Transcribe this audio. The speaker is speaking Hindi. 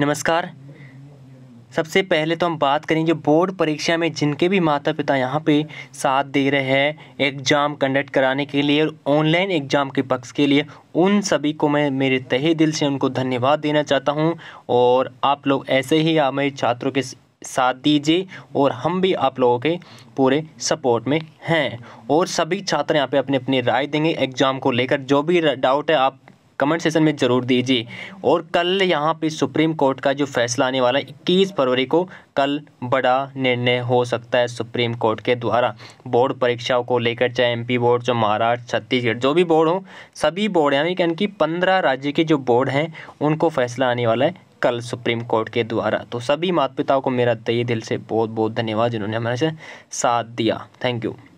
नमस्कार सबसे पहले तो हम बात करें जो बोर्ड परीक्षा में जिनके भी माता पिता यहाँ पे साथ दे रहे हैं एग्ज़ाम कंडक्ट कराने के लिए और ऑनलाइन एग्ज़ाम के पक्ष के लिए उन सभी को मैं मेरे तहे दिल से उनको धन्यवाद देना चाहता हूँ और आप लोग ऐसे ही हमारे छात्रों के साथ दीजिए और हम भी आप लोगों के पूरे सपोर्ट में हैं और सभी छात्र यहाँ पे अपने अपनी राय देंगे एग्ज़ाम को लेकर जो भी डाउट है आप कमेंट सेशन में ज़रूर दीजिए और कल यहाँ पे सुप्रीम कोर्ट का जो फैसला आने वाला है इक्कीस फरवरी को कल बड़ा निर्णय हो सकता है सुप्रीम कोर्ट के द्वारा बोर्ड परीक्षाओं को लेकर चाहे एम बोर्ड जो महाराष्ट्र छत्तीसगढ़ जो भी बोर्ड हो सभी बोर्ड यानी कि इनकी पंद्रह राज्य के जो बोर्ड हैं उनको फैसला आने वाला है कल सुप्रीम कोर्ट के द्वारा तो सभी माता पिताओं को मेरा तय दिल से बहुत बहुत धन्यवाद जिन्होंने हमारे साथ दिया थैंक यू